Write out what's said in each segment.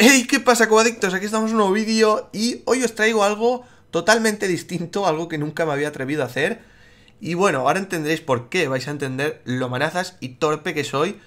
¡Hey! ¿Qué pasa, coadictos? Aquí estamos en un nuevo vídeo y hoy os traigo algo totalmente distinto, algo que nunca me había atrevido a hacer. Y bueno, ahora entenderéis por qué, vais a entender lo manazas y torpe que soy.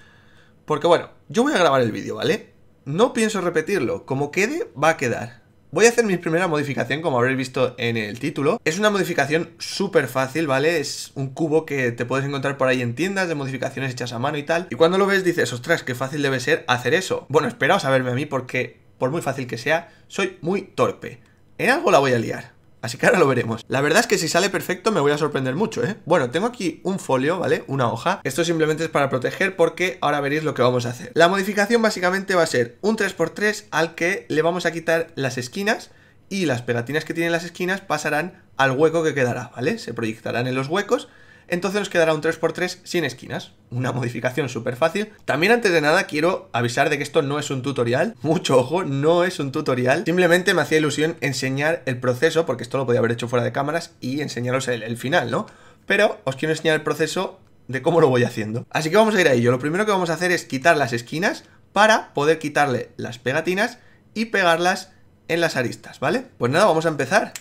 Porque bueno, yo voy a grabar el vídeo, ¿vale? No pienso repetirlo, como quede, va a quedar. Voy a hacer mi primera modificación, como habréis visto en el título. Es una modificación súper fácil, ¿vale? Es un cubo que te puedes encontrar por ahí en tiendas de modificaciones hechas a mano y tal. Y cuando lo ves dices, ostras, qué fácil debe ser hacer eso. Bueno, esperaos a verme a mí porque, por muy fácil que sea, soy muy torpe. En algo la voy a liar. Así que ahora lo veremos. La verdad es que si sale perfecto me voy a sorprender mucho, ¿eh? Bueno, tengo aquí un folio, ¿vale? Una hoja. Esto simplemente es para proteger porque ahora veréis lo que vamos a hacer. La modificación básicamente va a ser un 3x3 al que le vamos a quitar las esquinas y las pegatinas que tienen las esquinas pasarán al hueco que quedará, ¿vale? Se proyectarán en los huecos entonces nos quedará un 3x3 sin esquinas. Una modificación súper fácil. También antes de nada quiero avisar de que esto no es un tutorial. Mucho ojo, no es un tutorial. Simplemente me hacía ilusión enseñar el proceso, porque esto lo podía haber hecho fuera de cámaras y enseñaros el, final, ¿no? Pero os quiero enseñar el proceso de cómo lo voy haciendo. Así que vamos a ir a ello. Lo primero que vamos a hacer es quitar las esquinas para poder quitarle las pegatinas y pegarlas en las aristas, ¿vale? Pues nada, vamos a empezar.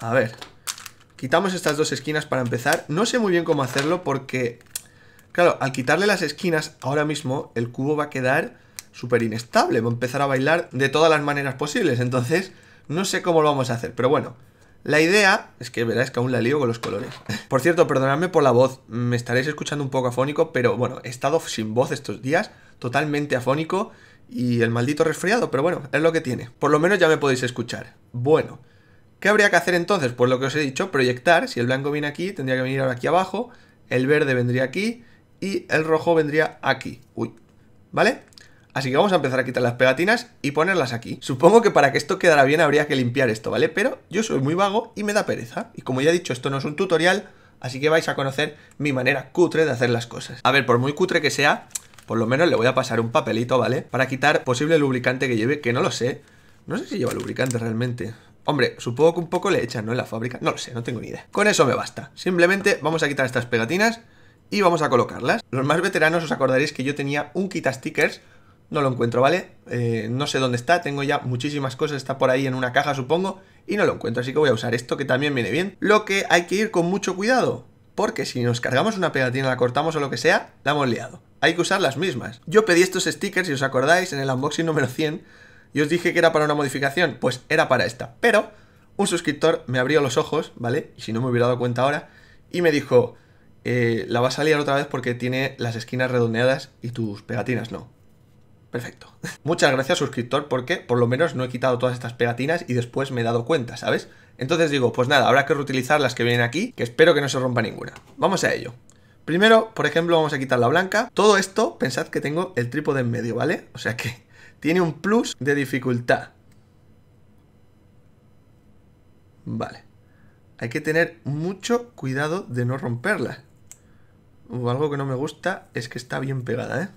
A ver, Quitamos estas dos esquinas para empezar. No sé muy bien cómo hacerlo porque, claro, al quitarle las esquinas, ahora mismo el cubo va a quedar súper inestable. Va a empezar a bailar de todas las maneras posibles. Entonces, no sé cómo lo vamos a hacer. Pero bueno, la idea es que verás que aún la lío con los colores. Por cierto, perdonadme por la voz. Me estaréis escuchando un poco afónico, pero bueno, he estado sin voz estos días. Totalmente afónico y el maldito resfriado, pero bueno, es lo que tiene. Por lo menos ya me podéis escuchar. Bueno, ¿Qué habría que hacer entonces? Pues lo que os he dicho, proyectar. Si el blanco viene aquí, tendría que venir ahora aquí abajo. El verde vendría aquí. Y el rojo vendría aquí. Uy. ¿Vale? Así que vamos a empezar a quitar las pegatinas y ponerlas aquí. Supongo que para que esto quedara bien habría que limpiar esto, ¿vale? Pero yo soy muy vago y me da pereza. Y como ya he dicho, esto no es un tutorial, así que vais a conocer mi manera cutre de hacer las cosas. A ver, por muy cutre que sea, por lo menos le voy a pasar un papelito, ¿vale? Para quitar posible lubricante que lleve, que no lo sé. No sé si lleva lubricante realmente. Hombre, supongo que un poco le echan, ¿no? En la fábrica. No lo sé, no tengo ni idea. Con eso me basta. Simplemente vamos a quitar estas pegatinas y vamos a colocarlas. Los más veteranos os acordaréis que yo tenía un quita stickers. No lo encuentro, ¿vale? Eh, no sé dónde está, tengo ya muchísimas cosas, está por ahí en una caja supongo, y no lo encuentro, así que voy a usar esto que también viene bien. Lo que hay que ir con mucho cuidado, porque si nos cargamos una pegatina, la cortamos o lo que sea, la hemos liado. Hay que usar las mismas. Yo pedí estos stickers, si os acordáis, en el unboxing número 100, y os dije que era para una modificación, pues era para esta. Pero un suscriptor me abrió los ojos, ¿vale? Y si no me hubiera dado cuenta ahora, y me dijo, eh, la vas a liar otra vez porque tiene las esquinas redondeadas y tus pegatinas no. Perfecto. Muchas gracias, suscriptor, porque por lo menos no he quitado todas estas pegatinas y después me he dado cuenta, ¿sabes? Entonces digo, pues nada, habrá que reutilizar las que vienen aquí, que espero que no se rompa ninguna. Vamos a ello. Primero, por ejemplo, vamos a quitar la blanca. Todo esto, pensad que tengo el trípode en medio, ¿vale? O sea que tiene un plus de dificultad. Vale. Hay que tener mucho cuidado de no romperla. O algo que no me gusta es que está bien pegada, ¿eh?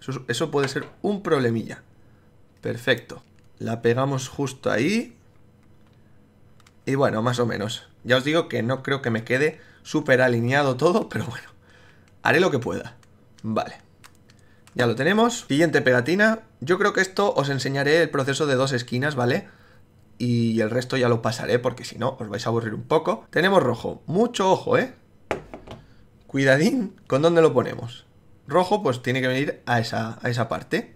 Eso, eso puede ser un problemilla. Perfecto. La pegamos justo ahí. Y bueno, más o menos. Ya os digo que no creo que me quede súper alineado todo, pero bueno. Haré lo que pueda. Vale. Ya lo tenemos. Siguiente pegatina. Yo creo que esto os enseñaré el proceso de dos esquinas, ¿vale? Y el resto ya lo pasaré porque si no os vais a aburrir un poco. Tenemos rojo. Mucho ojo, ¿eh? Cuidadín con dónde lo ponemos. Rojo pues tiene que venir a esa, a esa parte.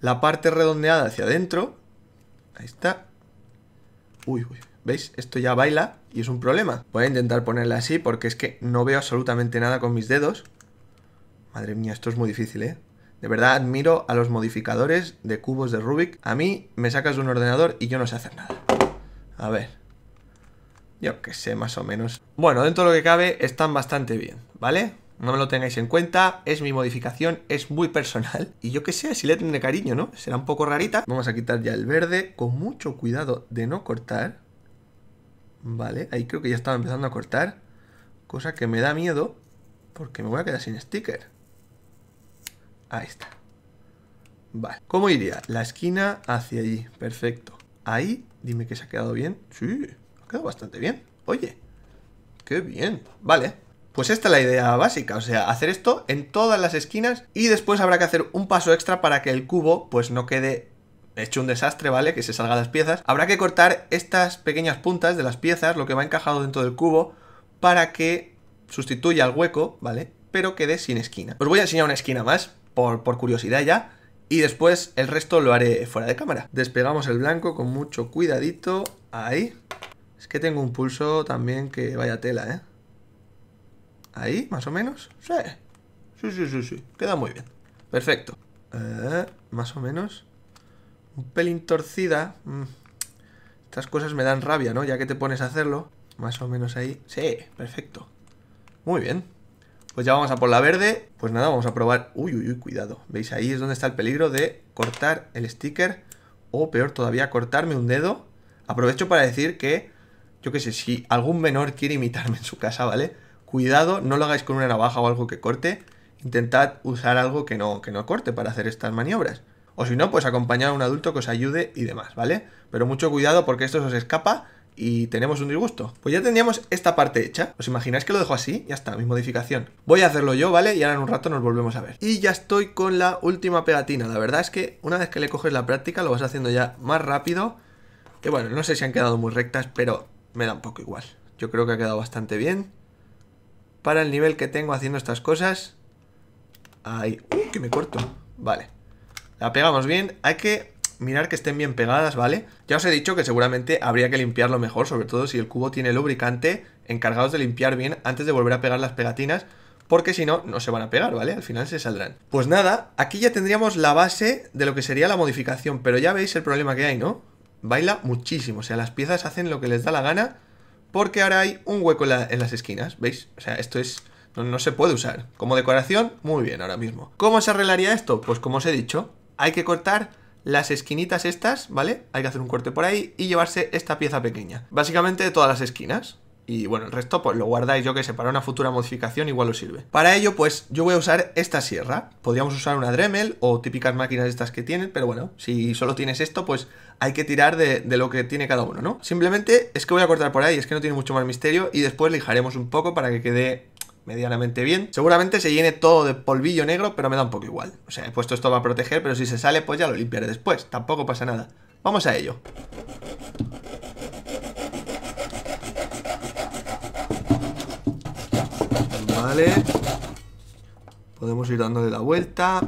La parte redondeada hacia adentro. Ahí está. Uy, uy. ¿Veis? Esto ya baila y es un problema. Voy a intentar ponerla así porque es que no veo absolutamente nada con mis dedos. Madre mía, esto es muy difícil, ¿eh? De verdad admiro a los modificadores de cubos de Rubik. A mí me sacas de un ordenador y yo no sé hacer nada. A ver. Yo que sé, más o menos. Bueno, dentro de lo que cabe, están bastante bien, ¿vale? No me lo tengáis en cuenta, es mi modificación, es muy personal. Y yo qué sé, si le tendré cariño, ¿no? Será un poco rarita. Vamos a quitar ya el verde, con mucho cuidado de no cortar. Vale, ahí creo que ya estaba empezando a cortar. Cosa que me da miedo, porque me voy a quedar sin sticker. Ahí está. Vale. ¿Cómo iría? La esquina hacia allí. Perfecto. Ahí, dime que se ha quedado bien. Sí, ha quedado bastante bien. Oye, qué bien. Vale. Pues esta es la idea básica, o sea, hacer esto en todas las esquinas y después habrá que hacer un paso extra para que el cubo pues no quede hecho un desastre, ¿vale? Que se salgan las piezas. Habrá que cortar estas pequeñas puntas de las piezas, lo que va encajado dentro del cubo, para que sustituya al hueco, ¿vale? Pero quede sin esquina. Os voy a enseñar una esquina más, por, curiosidad ya. Y después el resto lo haré fuera de cámara. Despegamos el blanco con mucho cuidadito. Ahí. Es que tengo un pulso también que vaya tela, ¿eh? Ahí, más o menos. Sí. Sí, sí, sí, Queda muy bien. Perfecto. Eh, más o menos. Un pelín torcida. Mm. Estas cosas me dan rabia, ¿no? Ya que te pones a hacerlo. Más o menos ahí. Sí, perfecto. Muy bien. Pues ya vamos a por la verde. Pues nada, vamos a probar... Uy, uy, uy, cuidado. ¿Veis? Ahí es donde está el peligro de cortar el sticker. O peor todavía, cortarme un dedo. Aprovecho para decir que, yo qué sé, si algún menor quiere imitarme en su casa, ¿vale? Cuidado, no lo hagáis con una navaja o algo que corte. Intentad usar algo que no, que no corte para hacer estas maniobras. O si no, pues acompañar a un adulto que os ayude y demás, ¿vale? Pero mucho cuidado porque esto se os escapa y tenemos un disgusto. Pues ya tendríamos esta parte hecha. ¿Os imagináis que lo dejo así? Ya está, mi modificación. Voy a hacerlo yo, ¿vale? Y ahora en un rato nos volvemos a ver. Y ya estoy con la última pegatina. La verdad es que una vez que le coges la práctica lo vas haciendo ya más rápido. Que bueno, no sé si han quedado muy rectas, pero me da un poco igual. Yo creo que ha quedado bastante bien. Para el nivel que tengo haciendo estas cosas. Ahí. ¡Uh, que me corto! Vale. La pegamos bien. Hay que mirar que estén bien pegadas, ¿vale? Ya os he dicho que seguramente habría que limpiarlo mejor, sobre todo si el cubo tiene lubricante, encargados de limpiar bien antes de volver a pegar las pegatinas, porque si no, no se van a pegar, ¿vale? Al final se saldrán. Pues nada, aquí ya tendríamos la base de lo que sería la modificación, pero ya veis el problema que hay, ¿no? Baila muchísimo, o sea, las piezas hacen lo que les da la gana, porque ahora hay un hueco en, las esquinas, ¿veis? O sea, esto es... no se puede usar. Como decoración, muy bien ahora mismo. ¿Cómo se arreglaría esto? Pues como os he dicho, hay que cortar las esquinitas estas, ¿vale? Hay que hacer un corte por ahí y llevarse esta pieza pequeña. Básicamente de todas las esquinas. Y bueno, el resto pues lo guardáis, yo que sé, para una futura modificación igual os sirve. Para ello pues yo voy a usar esta sierra. Podríamos usar una Dremel o típicas máquinas estas que tienen, pero bueno, si solo tienes esto pues hay que tirar de, de, lo que tiene cada uno, ¿no? Simplemente es que voy a cortar por ahí, es que no tiene mucho más misterio y después lijaremos un poco para que quede medianamente bien. Seguramente se llene todo de polvillo negro, pero me da un poco igual. O sea, he puesto esto para proteger, pero si se sale, pues ya lo limpiaré después. Tampoco pasa nada. Vamos a ello. Vale. Podemos ir dándole la vuelta.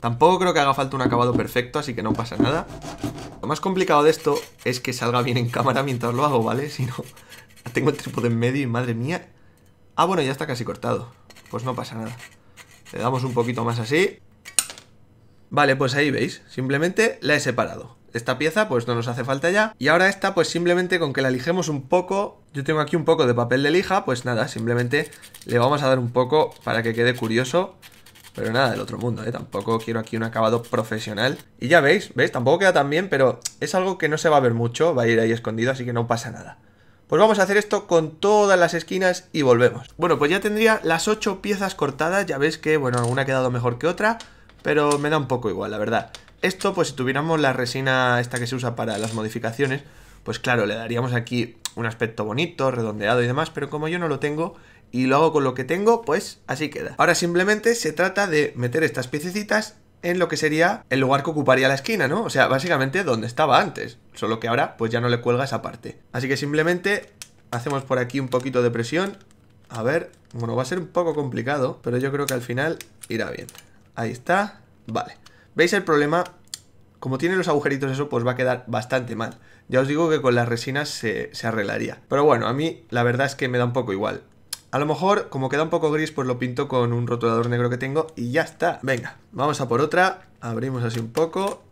Tampoco creo que haga falta un acabado perfecto, así que no pasa nada. Lo más complicado de esto es que salga bien en cámara mientras lo hago, ¿vale? Si no, tengo el trípode en medio y madre mía, Ah, bueno, ya está casi cortado. Pues no pasa nada. Le damos un poquito más así. Vale, pues ahí veis. Simplemente la he separado. Esta pieza pues no nos hace falta ya. Y ahora esta pues simplemente con que la lijemos un poco. Yo tengo aquí un poco de papel de lija. Pues nada, simplemente le vamos a dar un poco para que quede curioso. Pero nada del otro mundo, ¿eh? Tampoco quiero aquí un acabado profesional. Y ya veis, ¿veis? Tampoco queda tan bien, pero es algo que no se va a ver mucho. Va a ir ahí escondido, así que no pasa nada. Pues vamos a hacer esto con todas las esquinas y volvemos. Bueno, pues ya tendría las 8 piezas cortadas, ya veis que, bueno, alguna ha quedado mejor que otra, pero me da un poco igual, la verdad. Esto, pues si tuviéramos la resina esta que se usa para las modificaciones, pues claro, le daríamos aquí un aspecto bonito, redondeado y demás, pero como yo no lo tengo y lo hago con lo que tengo, pues así queda. Ahora simplemente se trata de meter estas piececitas en lo que sería el lugar que ocuparía la esquina, ¿no? O sea, básicamente donde estaba antes. Solo que ahora pues ya no le cuelga esa parte. Así que simplemente hacemos por aquí un poquito de presión. A ver, bueno, va a ser un poco complicado, pero yo creo que al final irá bien. Ahí está, vale. ¿Veis el problema? Como tiene los agujeritos eso, pues va a quedar bastante mal. Ya os digo que con las resinas se, arreglaría. Pero bueno, a mí la verdad es que me da un poco igual. A lo mejor, como queda un poco gris, pues lo pinto con un rotulador negro que tengo y ya está. Venga, vamos a por otra. Abrimos así un poco.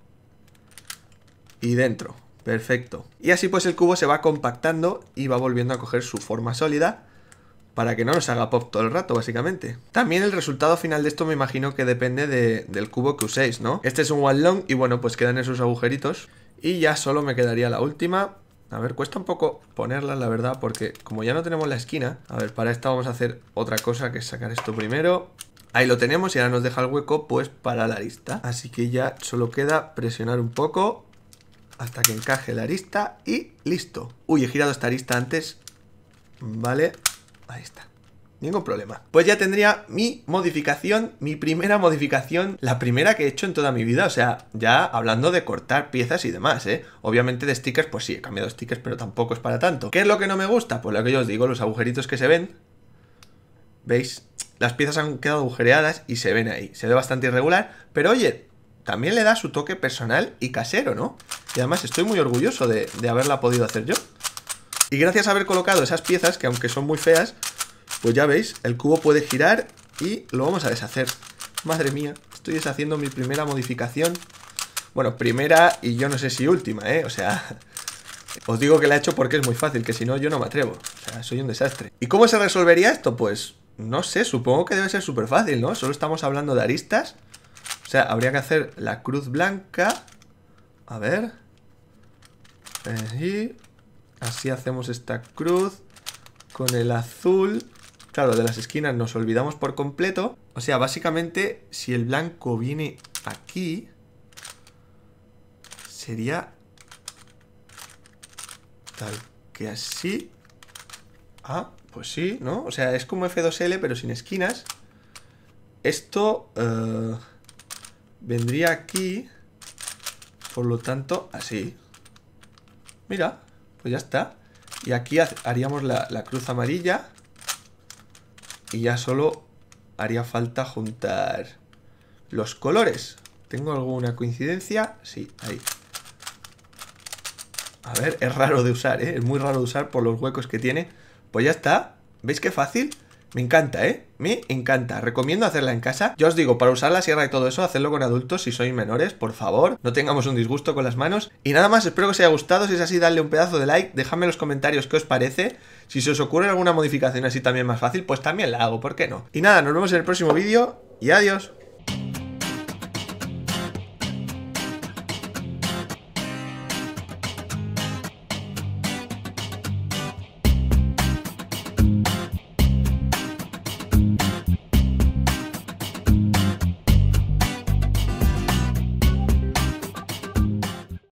Y dentro. Perfecto. Y así pues el cubo se va compactando y va volviendo a coger su forma sólida para que no nos haga pop todo el rato, básicamente. También el resultado final de esto me imagino que depende del cubo que uséis, ¿no? Este es un one long y bueno, pues quedan esos agujeritos. Y ya solo me quedaría la última. A ver, cuesta un poco ponerla, la verdad, porque como ya no tenemos la esquina... A ver, para esta vamos a hacer otra cosa, que es sacar esto primero. Ahí lo tenemos y ahora nos deja el hueco, pues, para la lista. Así que ya solo queda presionar un poco hasta que encaje la arista y listo. Uy, he girado esta arista antes. Vale, ahí está. Ningún problema. Pues ya tendría mi modificación, mi primera modificación, la primera que he hecho en toda mi vida. O sea, ya hablando de cortar piezas y demás, ¿eh? Obviamente de stickers, pues sí, he cambiado stickers, pero tampoco es para tanto. ¿Qué es lo que no me gusta? Pues lo que yo os digo, los agujeritos que se ven. ¿Veis? Las piezas han quedado agujereadas y se ven ahí. Se ve bastante irregular, pero oye, también le da su toque personal y casero, ¿no? Y además estoy muy orgulloso de, haberla podido hacer yo. Y gracias a haber colocado esas piezas, que aunque son muy feas, pues ya veis, el cubo puede girar y lo vamos a deshacer. Madre mía, estoy deshaciendo mi primera modificación. Bueno, primera y yo no sé si última, ¿eh? O sea, os digo que la he hecho porque es muy fácil, que si no yo no me atrevo. O sea, soy un desastre. ¿Y cómo se resolvería esto? Pues no sé, supongo que debe ser súper fácil, ¿no? Solo estamos hablando de aristas o sea, habría que hacer la cruz blanca. A ver. Y Así hacemos esta cruz con el azul. Claro, de las esquinas nos olvidamos por completo. O sea, básicamente, si el blanco viene aquí, sería tal que así. Ah, pues sí, ¿no? O sea, es como F2L, pero sin esquinas. Esto... Eh, vendría aquí, por lo tanto, así. Mira, pues ya está. Y aquí haríamos la, cruz amarilla y ya solo haría falta juntar los colores. ¿Tengo alguna coincidencia? Sí, ahí. A ver, es raro de usar, ¿eh? Es muy raro de usar por los huecos que tiene. Pues ya está. ¿Veis qué fácil? Me encanta, ¿eh? Me encanta. Recomiendo hacerla en casa. Yo os digo, para usar la sierra y todo eso, hacerlo con adultos si sois menores, por favor. No tengamos un disgusto con las manos. Y nada más, espero que os haya gustado. Si es así, dadle un pedazo de like. Dejadme en los comentarios qué os parece. Si se os ocurre alguna modificación así también más fácil, pues también la hago, ¿por qué no? Y nada, nos vemos en el próximo vídeo y adiós.